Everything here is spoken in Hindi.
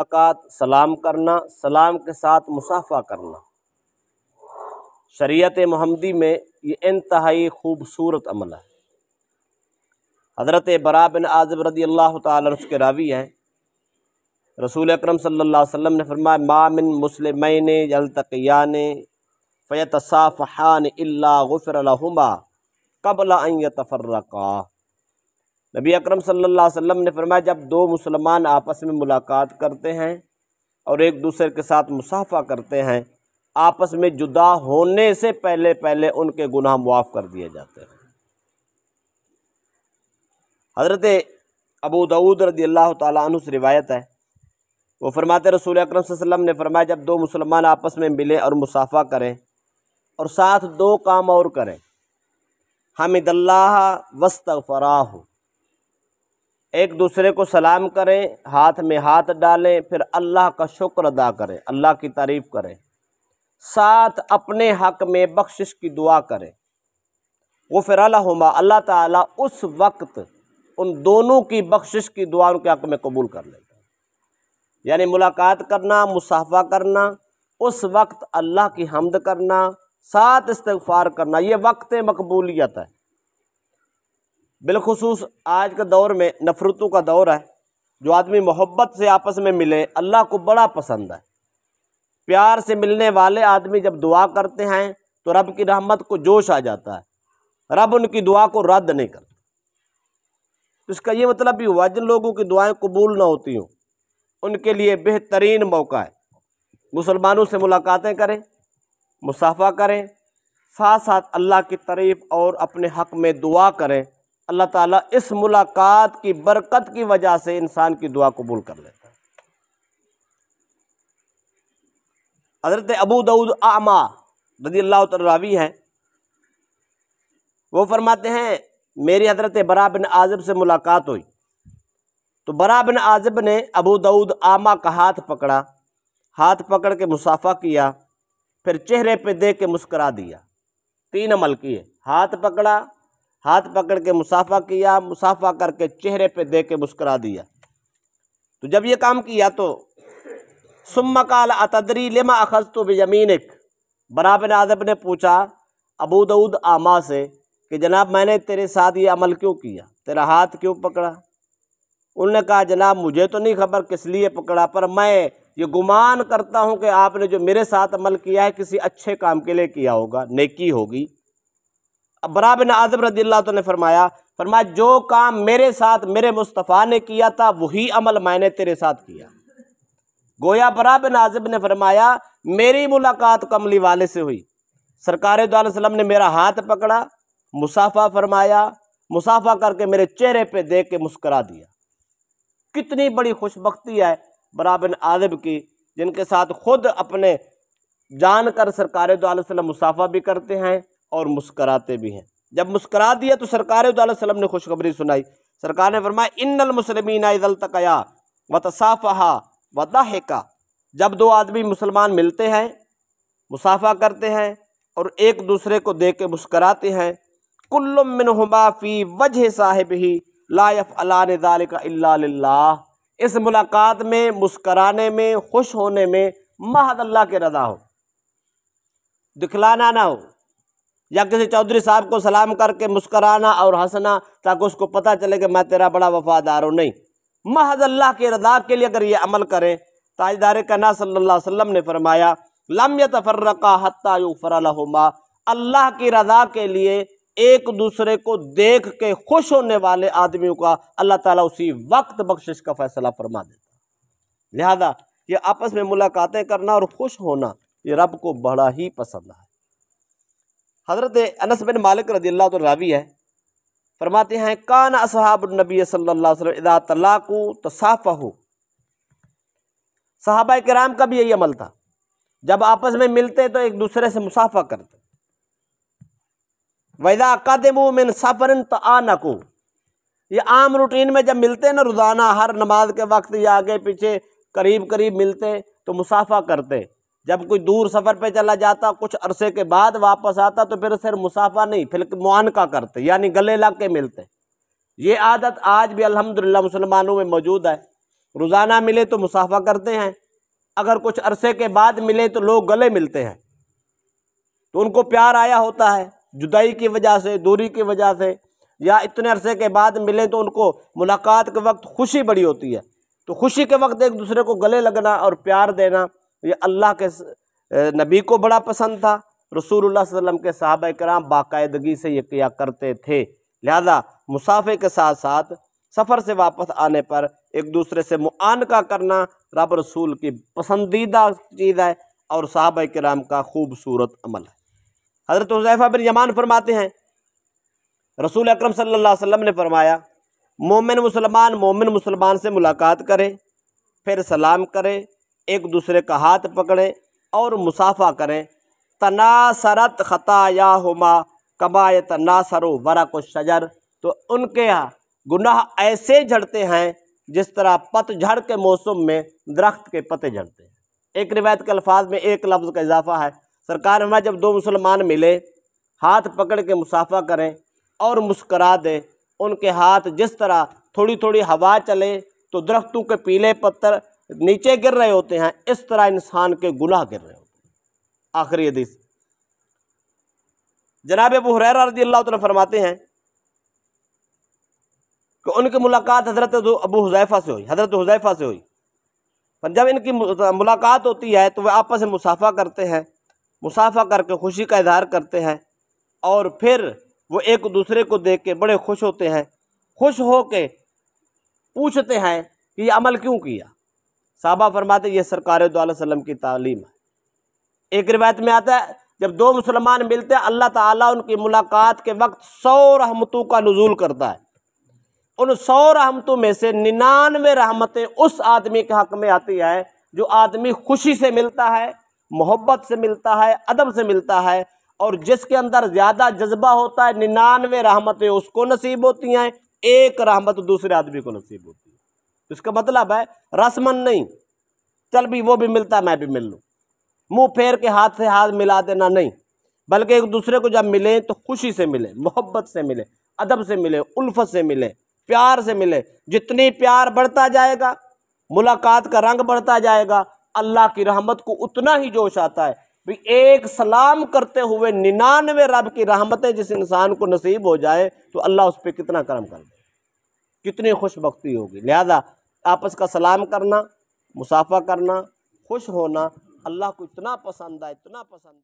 मुलाकात सलाम करना सलाम के साथ मुसाफा करना शरीयत महमदी में ये इंतहाई खूबसूरत अमल है हज़रत बरा बिन रदी अल्लाह तस के रावी हैं रसूल अक्रम सल्ला वसम ने फरमाया मामिन मुसलम यलतकियान फ़यतसाफ़ान गुफ़रलहुमा कबला तफ़र्रका नबी अकरम सल्लल्लाहु अलैहि वसल्लम ने फरमाया जब दो मुसलमान आपस में मुलाकात करते हैं और एक दूसरे के साथ मुसाफा करते हैं आपस में जुदा होने से पहले पहले उनके गुनाह मुआफ़ कर दिए जाते हैं हज़रत अबू दाऊद रदी अल्लाह तु से रिवायत है वो फरमाते रसूल अकरम वसल्लम ने फरमाया जब दो मुसलमान आपस में मिलें और मुसाफा करें और साथ दो काम और करें हमिदल्ला वस्तफ़रा हो एक दूसरे को सलाम करें हाथ में हाथ डालें फिर अल्लाह का शुक्र अदा करें अल्लाह की तारीफ़ करें साथ अपने हक में बख्शिश की दुआ करें वो फिर हुमा अल्लाह ताला उस वक्त उन दोनों की बख्शिश की दुआ उनके हक में कबूल कर लेता है यानी मुलाकात करना मुसाफा करना उस वक्त अल्लाह की हमद करना साथ इस्तफार करना ये वक्त मकबूलियत है बिलखसूस आज के दौर में नफरतों का दौर है जो आदमी मोहब्बत से आपस में मिले अल्लाह को बड़ा पसंद है प्यार से मिलने वाले आदमी जब दुआ करते हैं तो रब की रहमत को जोश आ जाता है रब उनकी दुआ को रद्द नहीं करता तो इसका ये मतलब भी हुआ जिन लोगों की दुआएं कबूल ना होती हों उनके लिए बेहतरीन मौका है मुसलमानों से मुलाकातें करें मुसाफा करें साथ साथ अल्लाह की तारीफ़ और अपने हक़ में दुआ करें अल्लाह ताला इस मुलाकात की बरकत की वजह से इंसान की दुआ कबूल कर लेता है हजरत अबू दाऊद आमा रदी अल्लाह तरावी हैं वो फरमाते हैं मेरी हजरत बरा बिन आजब से मुलाकात हुई तो बरा बिन आजब ने अबू दाऊद आमा का हाथ पकड़ा हाथ पकड़ के मुसाफा किया फिर चेहरे पे देख के मुस्करा दिया तीन अमल किए हाथ पकड़ा हाथ पकड़ के मुसाफा किया मुसाफा करके चेहरे पे दे के मुस्करा दिया तो जब ये काम किया तो सुम्मा काल अतदरी लिमा अखज तो बेजमीनक बना बिन आदब ने पूछा अबू दऊद आमा से कि जनाब मैंने तेरे साथ ये अमल क्यों किया तेरा हाथ क्यों पकड़ा उन्होंने कहा जनाब मुझे तो नहीं खबर किस लिए पकड़ा पर मैं ये गुमान करता हूँ कि आपने जो मेरे साथ अमल किया है किसी अच्छे काम के लिए किया होगा नेकी होगी बरा बिन आजम रदी तो ने फरमाया फरमाया जो काम मेरे साथ मेरे मुस्तफ़ा ने किया था वही अमल मैंने तेरे साथ किया गोया बरा बिन आजम ने फरमाया मेरी मुलाकात कमली वाले से हुई सरकार वसलम ने मेरा हाथ पकड़ा मुसाफा फरमाया मुसाफा करके मेरे चेहरे पर देख के मुस्करा दिया कितनी बड़ी खुशबकती है बरा बिन आजम की जिनके साथ खुद अपने जानकर सरकार वसलम मुसाफा भी करते हैं और मुस्कराते भी हैं जब मुस्करा दिया तो सरकार वसलम ने खुशखबरी सुनाई सरकार ने फरमाया इन मुसलमिन तकया व तसाफहा व जब दो आदमी मुसलमान मिलते हैं मुसाफा करते हैं और एक दूसरे को देख के मुस्कराते हैं कुल्लुमिन हमाफ़ी वजह साहिब ही लायफ़ अला इस मुलाकात में मुस्कराने में खुश होने में महद अल्लाह के रदा हो दिखलाना ना हो या किसी चौधरी साहब को सलाम करके मुस्कराना और हंसना ताकि उसको पता चले कि मैं तेरा बड़ा वफादार हूँ नहीं महज अल्लाह के रदा के लिए अगर ये अमल करें ताजदार कना सल्ला वसम ने फरमाया लम फर्रका हत्ता अल्लाह की रजा के लिए एक दूसरे को देख के खुश होने वाले आदमियों का अल्लाह ताला उसी वक्त बख्शिश का फैसला फरमा देता लिहाजा ये आपस में मुलाकातें करना और खुश होना ये रब को बड़ा ही पसंद है हज़रत अनस बिन मालिक रदी अल्लाह तो रावी है फरमाते हैं कान असहाब नबी सल्लल्लाहु इदा तलाकू तो साफ़ा हो साहबा कराम का भी यही अमल था जब आपस में मिलते तो एक दूसरे से मुसाफा करते वैदा कदमो मिन सफ़रन तो आ आनको ये आम रूटीन में जब मिलते ना रोज़ाना हर नमाज के वक्त या आगे पीछे करीब करीब मिलते तो मुसाफा करते जब कोई दूर सफ़र पे चला जाता कुछ अरसे के बाद वापस आता तो फिर सिर्फ मुसाफा नहीं फिर मुआनका करते यानी गले लग के मिलते ये आदत आज भी अलहमदिल्ला मुसलमानों में मौजूद है रोज़ाना मिले तो मुसाफा करते हैं अगर कुछ अरसे के बाद मिले तो लोग गले मिलते हैं तो उनको प्यार आया होता है जुदाई की वजह से दूरी की वजह से या इतने अरसे के बाद मिले तो उनको मुलाकात के वक्त खुशी बड़ी होती है तो खुशी के वक्त एक दूसरे को गले लगना और प्यार देना ये अल्लाह के नबी को बड़ा पसंद था रसूल वसम के साहब कराम बाकायदगी से ये किया करते थे लिहाजा मुसाफे के साथ साथ सफ़र से वापस आने पर एक दूसरे से मुआनका करना रब रसूल की पसंदीदा चीज़ है और साहब कराम का खूबसूरत अमल है हज़रत हज़ैफ़ा बिन यमान फरमाते हैं रसूल अक्रम सल्लल्लाहु ने फरमाया मोमिन मुसलमान मोमिन मुसलमान से मुलाकात करे फिर सलाम करे एक दूसरे का हाथ पकड़ें और मुसाफा करें तनासरत ख़ताया हुमा कमाए तनासर वरा को शजर तो उनके यहाँ गुनाह ऐसे झड़ते हैं जिस तरह पतझड़ के मौसम में दरख्त के पते झड़ते हैं एक रिवायत के अल्फाज में एक लफ्ज़ का इजाफा है सरकार हमें जब दो मुसलमान मिले हाथ पकड़ के मुसाफा करें और मुस्करा दें उनके हाथ जिस तरह थोड़ी थोड़ी हवा चले तो दरख्तों के पीले पत्थर नीचे गिर रहे होते हैं इस तरह इंसान के गुनाह गिर रहे होते हैं आखिरी हदीस जनाब अबू हुरैरा रजी अल्लाह तला फरमाते हैं कि उनकी मुलाकात हज़रत अबू हुजैफा से हुई हज़रत हुजैफा से हुई पर जब इनकी मुलाकात होती है तो वह आपस में मुसाफा करते हैं मुसाफा करके खुशी का इजहार करते हैं और फिर वो एक दूसरे को देख के बड़े खुश होते हैं खुश हो के पूछते हैं कि ये अमल क्यों किया साहबा फरमाते ये सरकार वसलम तो की तालीम है एक रिवायत में आता है जब दो मुसलमान मिलते हैं अल्लाह ताला उनकी मुलाकात के वक्त सौ रहमतों का नजूल करता है उन सौ रहमतों में से निन्यानवे रहमतें उस आदमी के हक में आती है जो आदमी खुशी से मिलता है मोहब्बत से मिलता है अदब से मिलता है और जिसके अंदर ज़्यादा जज्बा होता है निन्यानवे रहमतें उसको नसीब होती हैं एक रहमत दूसरे आदमी को नसीब होती है इसका मतलब है रसमन नहीं चल भी वो भी मिलता मैं भी मिल लूँ मुंह फेर के हाथ से हाथ मिला देना नहीं बल्कि एक दूसरे को जब मिलें तो खुशी से मिलें मोहब्बत से मिलें अदब से मिलें उल्फत से मिलें प्यार से मिलें जितनी प्यार बढ़ता जाएगा मुलाकात का रंग बढ़ता जाएगा अल्लाह की रहमत को उतना ही जोश आता है भी एक सलाम करते हुए निन्यानवे रब की रहमतें जिस इंसान को नसीब हो जाए तो अल्लाह उस पर कितना कर्म कर दे कितनी खुशबख्ती होगी लिहाजा आपस का सलाम करना मुसाफा करना खुश होना अल्लाह को इतना पसंद आए इतना पसंद आया